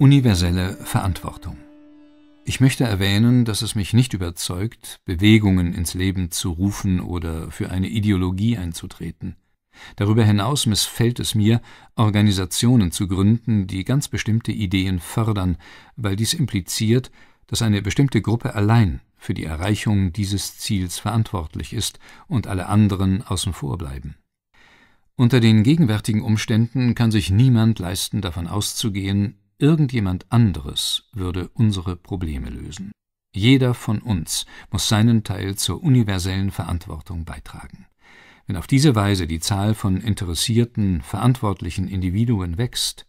Universelle Verantwortung Ich möchte erwähnen, dass es mich nicht überzeugt, Bewegungen ins Leben zu rufen oder für eine Ideologie einzutreten. Darüber hinaus missfällt es mir, Organisationen zu gründen, die ganz bestimmte Ideen fördern, weil dies impliziert, dass eine bestimmte Gruppe allein für die Erreichung dieses Ziels verantwortlich ist und alle anderen außen vor bleiben. Unter den gegenwärtigen Umständen kann sich niemand leisten, davon auszugehen, Irgendjemand anderes würde unsere Probleme lösen. Jeder von uns muss seinen Teil zur universellen Verantwortung beitragen. Wenn auf diese Weise die Zahl von interessierten, verantwortlichen Individuen wächst,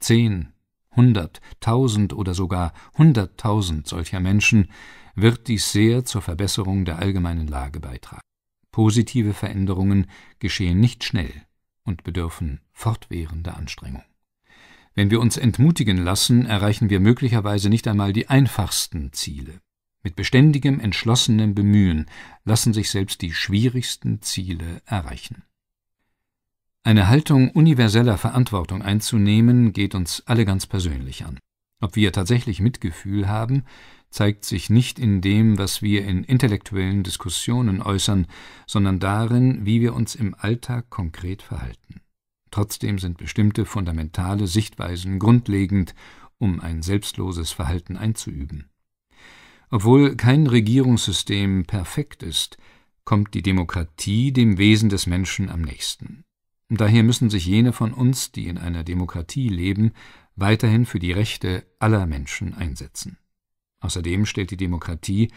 zehn, hundert, tausend oder sogar hunderttausend solcher Menschen, wird dies sehr zur Verbesserung der allgemeinen Lage beitragen. Positive Veränderungen geschehen nicht schnell und bedürfen fortwährender Anstrengung. Wenn wir uns entmutigen lassen, erreichen wir möglicherweise nicht einmal die einfachsten Ziele. Mit beständigem, entschlossenem Bemühen lassen sich selbst die schwierigsten Ziele erreichen. Eine Haltung universeller Verantwortung einzunehmen, geht uns alle ganz persönlich an. Ob wir tatsächlich Mitgefühl haben, zeigt sich nicht in dem, was wir in intellektuellen Diskussionen äußern, sondern darin, wie wir uns im Alltag konkret verhalten. Trotzdem sind bestimmte fundamentale Sichtweisen grundlegend, um ein selbstloses Verhalten einzuüben. Obwohl kein Regierungssystem perfekt ist, kommt die Demokratie dem Wesen des Menschen am nächsten. Daher müssen sich jene von uns, die in einer Demokratie leben, weiterhin für die Rechte aller Menschen einsetzen. Außerdem stellt die Demokratie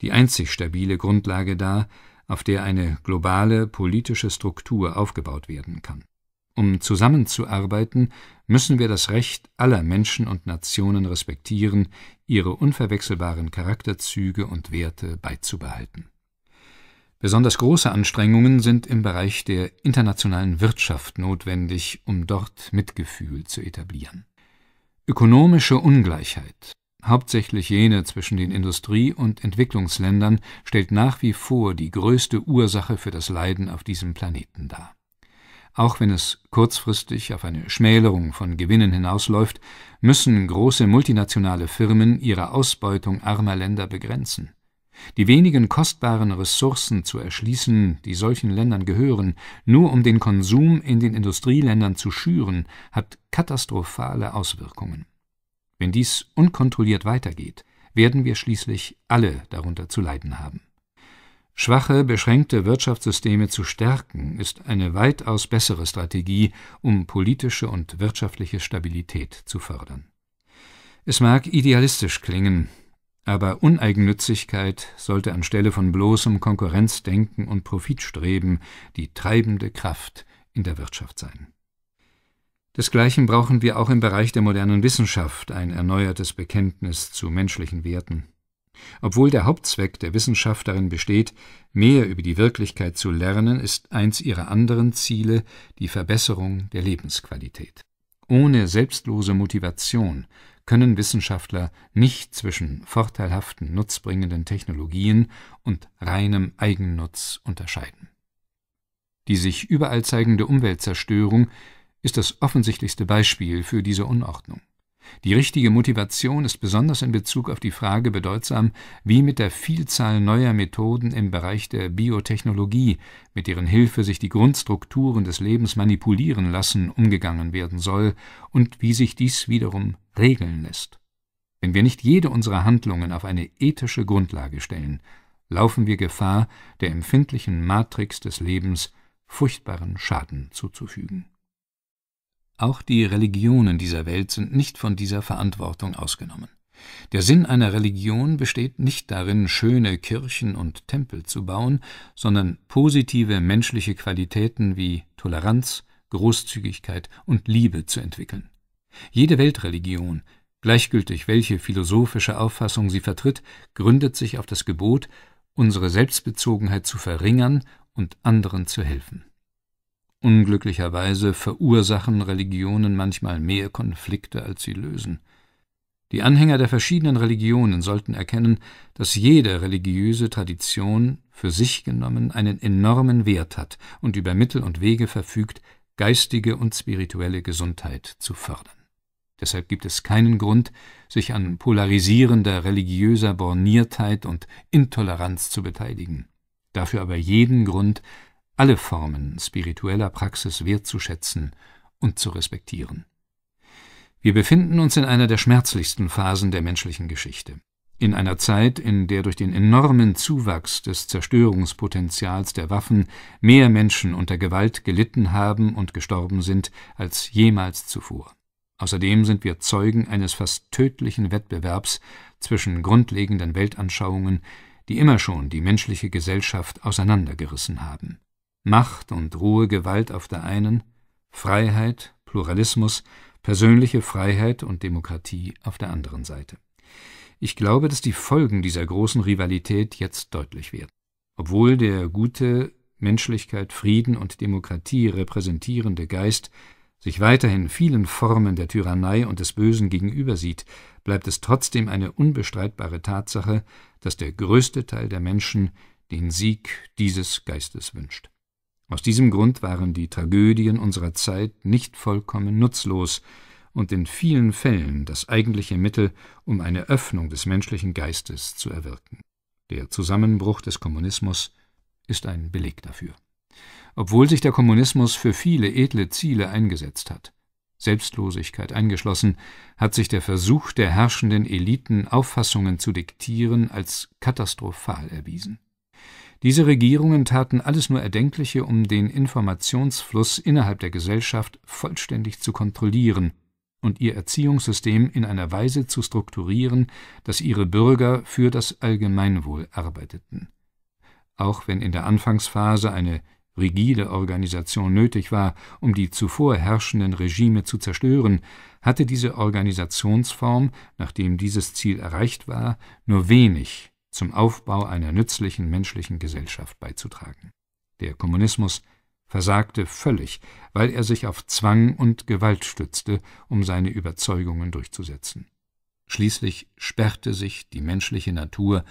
die einzig stabile Grundlage dar, auf der eine globale politische Struktur aufgebaut werden kann. Um zusammenzuarbeiten, müssen wir das Recht aller Menschen und Nationen respektieren, ihre unverwechselbaren Charakterzüge und Werte beizubehalten. Besonders große Anstrengungen sind im Bereich der internationalen Wirtschaft notwendig, um dort Mitgefühl zu etablieren. Ökonomische Ungleichheit, hauptsächlich jene zwischen den Industrie- und Entwicklungsländern, stellt nach wie vor die größte Ursache für das Leiden auf diesem Planeten dar. Auch wenn es kurzfristig auf eine Schmälerung von Gewinnen hinausläuft, müssen große multinationale Firmen ihre Ausbeutung armer Länder begrenzen. Die wenigen kostbaren Ressourcen zu erschließen, die solchen Ländern gehören, nur um den Konsum in den Industrieländern zu schüren, hat katastrophale Auswirkungen. Wenn dies unkontrolliert weitergeht, werden wir schließlich alle darunter zu leiden haben. Schwache, beschränkte Wirtschaftssysteme zu stärken, ist eine weitaus bessere Strategie, um politische und wirtschaftliche Stabilität zu fördern. Es mag idealistisch klingen, aber Uneigennützigkeit sollte anstelle von bloßem Konkurrenzdenken und Profitstreben die treibende Kraft in der Wirtschaft sein. Desgleichen brauchen wir auch im Bereich der modernen Wissenschaft ein erneuertes Bekenntnis zu menschlichen Werten. Obwohl der Hauptzweck der Wissenschaft darin besteht, mehr über die Wirklichkeit zu lernen, ist eins ihrer anderen Ziele die Verbesserung der Lebensqualität. Ohne selbstlose Motivation können Wissenschaftler nicht zwischen vorteilhaften, nutzbringenden Technologien und reinem Eigennutz unterscheiden. Die sich überall zeigende Umweltzerstörung ist das offensichtlichste Beispiel für diese Unordnung. Die richtige Motivation ist besonders in Bezug auf die Frage bedeutsam, wie mit der Vielzahl neuer Methoden im Bereich der Biotechnologie, mit deren Hilfe sich die Grundstrukturen des Lebens manipulieren lassen, umgegangen werden soll und wie sich dies wiederum regeln lässt. Wenn wir nicht jede unserer Handlungen auf eine ethische Grundlage stellen, laufen wir Gefahr, der empfindlichen Matrix des Lebens furchtbaren Schaden zuzufügen auch die Religionen dieser Welt sind nicht von dieser Verantwortung ausgenommen. Der Sinn einer Religion besteht nicht darin, schöne Kirchen und Tempel zu bauen, sondern positive menschliche Qualitäten wie Toleranz, Großzügigkeit und Liebe zu entwickeln. Jede Weltreligion, gleichgültig welche philosophische Auffassung sie vertritt, gründet sich auf das Gebot, unsere Selbstbezogenheit zu verringern und anderen zu helfen. Unglücklicherweise verursachen Religionen manchmal mehr Konflikte, als sie lösen. Die Anhänger der verschiedenen Religionen sollten erkennen, dass jede religiöse Tradition für sich genommen einen enormen Wert hat und über Mittel und Wege verfügt, geistige und spirituelle Gesundheit zu fördern. Deshalb gibt es keinen Grund, sich an polarisierender religiöser Borniertheit und Intoleranz zu beteiligen, dafür aber jeden Grund, alle Formen spiritueller Praxis wertzuschätzen und zu respektieren. Wir befinden uns in einer der schmerzlichsten Phasen der menschlichen Geschichte. In einer Zeit, in der durch den enormen Zuwachs des Zerstörungspotenzials der Waffen mehr Menschen unter Gewalt gelitten haben und gestorben sind als jemals zuvor. Außerdem sind wir Zeugen eines fast tödlichen Wettbewerbs zwischen grundlegenden Weltanschauungen, die immer schon die menschliche Gesellschaft auseinandergerissen haben. Macht und Ruhe, Gewalt auf der einen, Freiheit, Pluralismus, persönliche Freiheit und Demokratie auf der anderen Seite. Ich glaube, dass die Folgen dieser großen Rivalität jetzt deutlich werden. Obwohl der gute, Menschlichkeit, Frieden und Demokratie repräsentierende Geist sich weiterhin vielen Formen der Tyrannei und des Bösen gegenüber sieht, bleibt es trotzdem eine unbestreitbare Tatsache, dass der größte Teil der Menschen den Sieg dieses Geistes wünscht. Aus diesem Grund waren die Tragödien unserer Zeit nicht vollkommen nutzlos und in vielen Fällen das eigentliche Mittel, um eine Öffnung des menschlichen Geistes zu erwirken. Der Zusammenbruch des Kommunismus ist ein Beleg dafür. Obwohl sich der Kommunismus für viele edle Ziele eingesetzt hat, Selbstlosigkeit eingeschlossen, hat sich der Versuch der herrschenden Eliten Auffassungen zu diktieren als katastrophal erwiesen. Diese Regierungen taten alles nur Erdenkliche, um den Informationsfluss innerhalb der Gesellschaft vollständig zu kontrollieren und ihr Erziehungssystem in einer Weise zu strukturieren, dass ihre Bürger für das Allgemeinwohl arbeiteten. Auch wenn in der Anfangsphase eine rigide Organisation nötig war, um die zuvor herrschenden Regime zu zerstören, hatte diese Organisationsform, nachdem dieses Ziel erreicht war, nur wenig zum Aufbau einer nützlichen menschlichen Gesellschaft beizutragen. Der Kommunismus versagte völlig, weil er sich auf Zwang und Gewalt stützte, um seine Überzeugungen durchzusetzen. Schließlich sperrte sich die menschliche Natur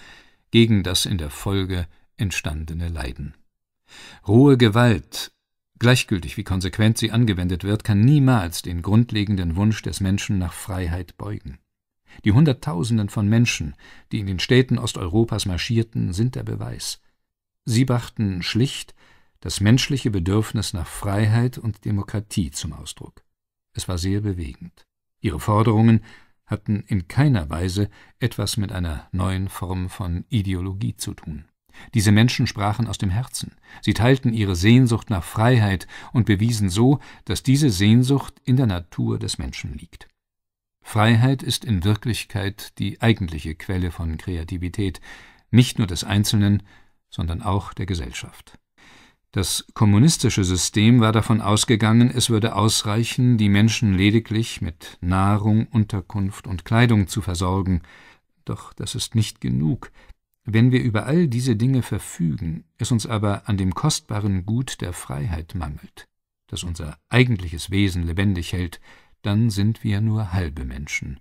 gegen das in der Folge entstandene Leiden. Rohe Gewalt, gleichgültig wie konsequent sie angewendet wird, kann niemals den grundlegenden Wunsch des Menschen nach Freiheit beugen. Die Hunderttausenden von Menschen, die in den Städten Osteuropas marschierten, sind der Beweis. Sie brachten schlicht das menschliche Bedürfnis nach Freiheit und Demokratie zum Ausdruck. Es war sehr bewegend. Ihre Forderungen hatten in keiner Weise etwas mit einer neuen Form von Ideologie zu tun. Diese Menschen sprachen aus dem Herzen. Sie teilten ihre Sehnsucht nach Freiheit und bewiesen so, dass diese Sehnsucht in der Natur des Menschen liegt. Freiheit ist in Wirklichkeit die eigentliche Quelle von Kreativität, nicht nur des Einzelnen, sondern auch der Gesellschaft. Das kommunistische System war davon ausgegangen, es würde ausreichen, die Menschen lediglich mit Nahrung, Unterkunft und Kleidung zu versorgen. Doch das ist nicht genug. Wenn wir über all diese Dinge verfügen, es uns aber an dem kostbaren Gut der Freiheit mangelt, das unser eigentliches Wesen lebendig hält, dann sind wir nur halbe Menschen.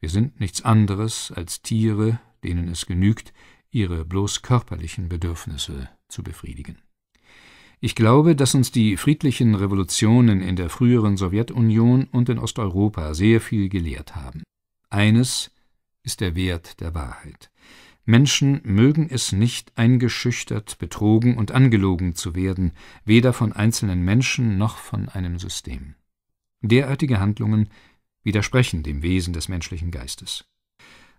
Wir sind nichts anderes als Tiere, denen es genügt, ihre bloß körperlichen Bedürfnisse zu befriedigen. Ich glaube, dass uns die friedlichen Revolutionen in der früheren Sowjetunion und in Osteuropa sehr viel gelehrt haben. Eines ist der Wert der Wahrheit. Menschen mögen es nicht eingeschüchtert, betrogen und angelogen zu werden, weder von einzelnen Menschen noch von einem System. Derartige Handlungen widersprechen dem Wesen des menschlichen Geistes.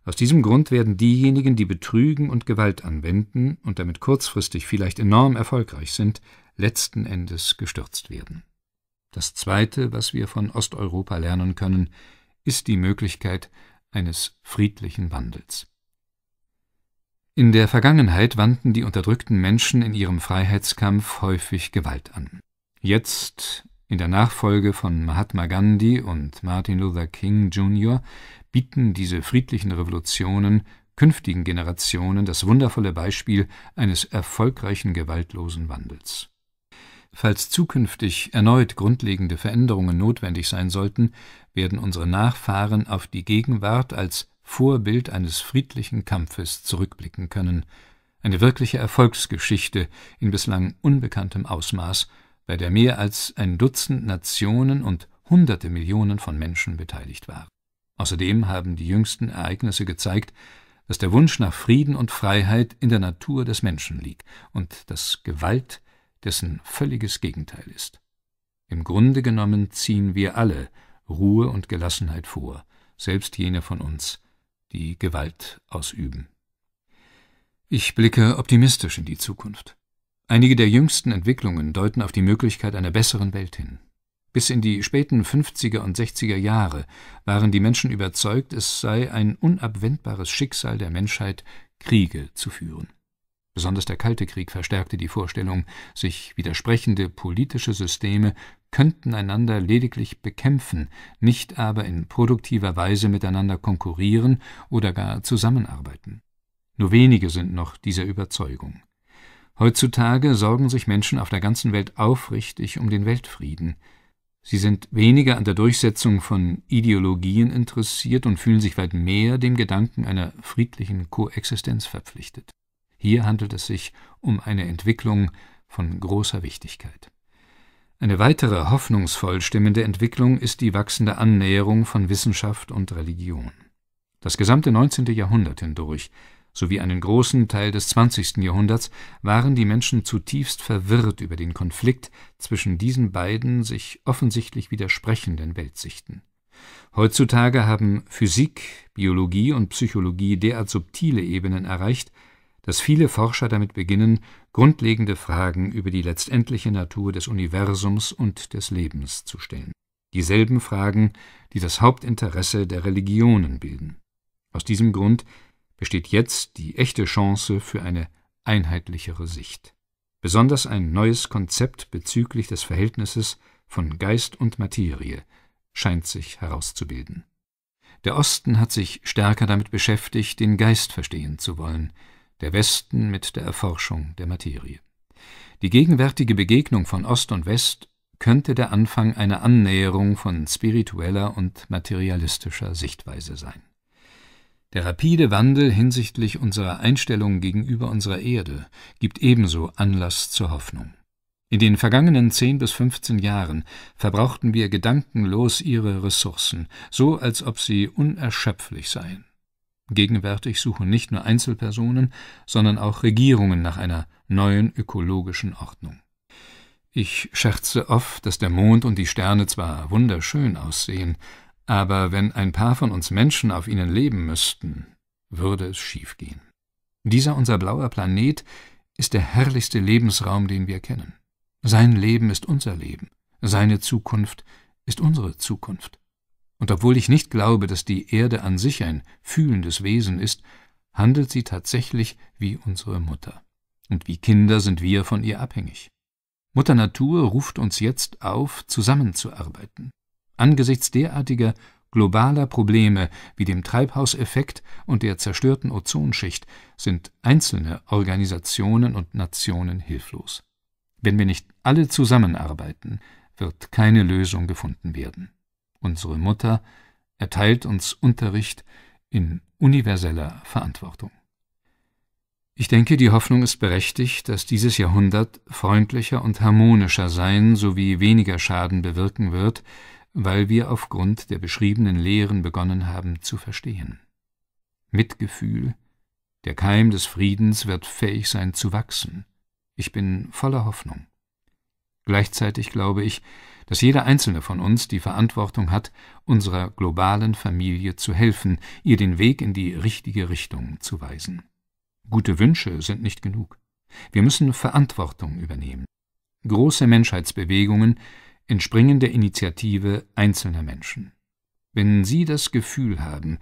Aus diesem Grund werden diejenigen, die betrügen und Gewalt anwenden und damit kurzfristig vielleicht enorm erfolgreich sind, letzten Endes gestürzt werden. Das Zweite, was wir von Osteuropa lernen können, ist die Möglichkeit eines friedlichen Wandels. In der Vergangenheit wandten die unterdrückten Menschen in ihrem Freiheitskampf häufig Gewalt an. Jetzt in der Nachfolge von Mahatma Gandhi und Martin Luther King Jr. bieten diese friedlichen Revolutionen künftigen Generationen das wundervolle Beispiel eines erfolgreichen gewaltlosen Wandels. Falls zukünftig erneut grundlegende Veränderungen notwendig sein sollten, werden unsere Nachfahren auf die Gegenwart als Vorbild eines friedlichen Kampfes zurückblicken können, eine wirkliche Erfolgsgeschichte in bislang unbekanntem Ausmaß bei der mehr als ein Dutzend Nationen und hunderte Millionen von Menschen beteiligt waren. Außerdem haben die jüngsten Ereignisse gezeigt, dass der Wunsch nach Frieden und Freiheit in der Natur des Menschen liegt und dass Gewalt dessen völliges Gegenteil ist. Im Grunde genommen ziehen wir alle Ruhe und Gelassenheit vor, selbst jene von uns, die Gewalt ausüben. Ich blicke optimistisch in die Zukunft. Einige der jüngsten Entwicklungen deuten auf die Möglichkeit einer besseren Welt hin. Bis in die späten 50er und 60er Jahre waren die Menschen überzeugt, es sei ein unabwendbares Schicksal der Menschheit, Kriege zu führen. Besonders der Kalte Krieg verstärkte die Vorstellung, sich widersprechende politische Systeme könnten einander lediglich bekämpfen, nicht aber in produktiver Weise miteinander konkurrieren oder gar zusammenarbeiten. Nur wenige sind noch dieser Überzeugung. Heutzutage sorgen sich Menschen auf der ganzen Welt aufrichtig um den Weltfrieden. Sie sind weniger an der Durchsetzung von Ideologien interessiert und fühlen sich weit mehr dem Gedanken einer friedlichen Koexistenz verpflichtet. Hier handelt es sich um eine Entwicklung von großer Wichtigkeit. Eine weitere hoffnungsvoll stimmende Entwicklung ist die wachsende Annäherung von Wissenschaft und Religion. Das gesamte 19. Jahrhundert hindurch sowie einen großen Teil des 20. Jahrhunderts waren die Menschen zutiefst verwirrt über den Konflikt zwischen diesen beiden sich offensichtlich widersprechenden Weltsichten. Heutzutage haben Physik, Biologie und Psychologie derart subtile Ebenen erreicht, dass viele Forscher damit beginnen, grundlegende Fragen über die letztendliche Natur des Universums und des Lebens zu stellen. Dieselben Fragen, die das Hauptinteresse der Religionen bilden. Aus diesem Grund besteht jetzt die echte Chance für eine einheitlichere Sicht. Besonders ein neues Konzept bezüglich des Verhältnisses von Geist und Materie scheint sich herauszubilden. Der Osten hat sich stärker damit beschäftigt, den Geist verstehen zu wollen, der Westen mit der Erforschung der Materie. Die gegenwärtige Begegnung von Ost und West könnte der Anfang einer Annäherung von spiritueller und materialistischer Sichtweise sein. Der rapide Wandel hinsichtlich unserer Einstellung gegenüber unserer Erde gibt ebenso Anlass zur Hoffnung. In den vergangenen zehn bis fünfzehn Jahren verbrauchten wir gedankenlos ihre Ressourcen, so als ob sie unerschöpflich seien. Gegenwärtig suchen nicht nur Einzelpersonen, sondern auch Regierungen nach einer neuen ökologischen Ordnung. Ich scherze oft, dass der Mond und die Sterne zwar wunderschön aussehen, aber wenn ein paar von uns Menschen auf ihnen leben müssten, würde es schiefgehen. Dieser unser blauer Planet ist der herrlichste Lebensraum, den wir kennen. Sein Leben ist unser Leben, seine Zukunft ist unsere Zukunft. Und obwohl ich nicht glaube, dass die Erde an sich ein fühlendes Wesen ist, handelt sie tatsächlich wie unsere Mutter. Und wie Kinder sind wir von ihr abhängig. Mutter Natur ruft uns jetzt auf, zusammenzuarbeiten, Angesichts derartiger globaler Probleme wie dem Treibhauseffekt und der zerstörten Ozonschicht sind einzelne Organisationen und Nationen hilflos. Wenn wir nicht alle zusammenarbeiten, wird keine Lösung gefunden werden. Unsere Mutter erteilt uns Unterricht in universeller Verantwortung. Ich denke, die Hoffnung ist berechtigt, dass dieses Jahrhundert freundlicher und harmonischer sein sowie weniger Schaden bewirken wird, weil wir aufgrund der beschriebenen Lehren begonnen haben zu verstehen. Mitgefühl, der Keim des Friedens wird fähig sein zu wachsen. Ich bin voller Hoffnung. Gleichzeitig glaube ich, dass jeder einzelne von uns die Verantwortung hat, unserer globalen Familie zu helfen, ihr den Weg in die richtige Richtung zu weisen. Gute Wünsche sind nicht genug. Wir müssen Verantwortung übernehmen. Große Menschheitsbewegungen entspringen der Initiative einzelner Menschen. Wenn Sie das Gefühl haben,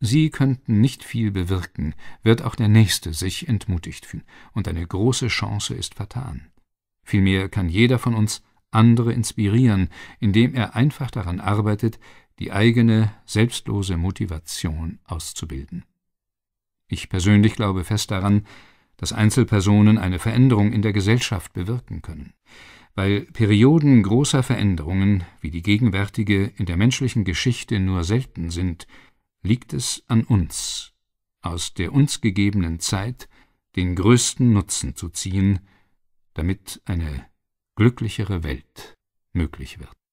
Sie könnten nicht viel bewirken, wird auch der Nächste sich entmutigt fühlen, und eine große Chance ist vertan. Vielmehr kann jeder von uns andere inspirieren, indem er einfach daran arbeitet, die eigene, selbstlose Motivation auszubilden. Ich persönlich glaube fest daran, dass Einzelpersonen eine Veränderung in der Gesellschaft bewirken können weil Perioden großer Veränderungen, wie die gegenwärtige in der menschlichen Geschichte nur selten sind, liegt es an uns, aus der uns gegebenen Zeit den größten Nutzen zu ziehen, damit eine glücklichere Welt möglich wird.